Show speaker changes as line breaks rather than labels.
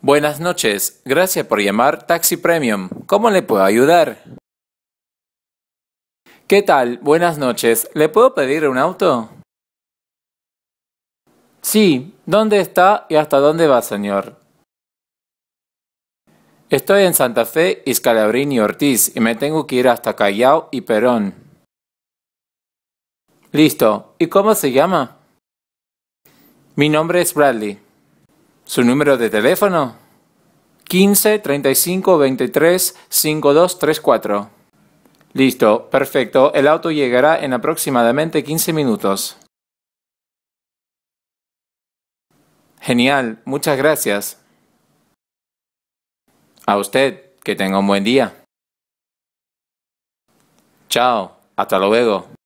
Buenas noches, gracias por llamar Taxi Premium. ¿Cómo le puedo ayudar? ¿Qué tal? Buenas noches, ¿le puedo pedir un auto? Sí, ¿dónde está y hasta dónde va, señor? Estoy en Santa Fe, Iscalabrín y Ortiz y me tengo que ir hasta Callao y Perón. Listo, ¿y cómo se llama? Mi nombre es Bradley. Su número de teléfono 15 35 23 5234 Listo, perfecto. El auto llegará en aproximadamente 15 minutos.
Genial, muchas gracias. A usted, que tenga un buen día. Chao, hasta luego.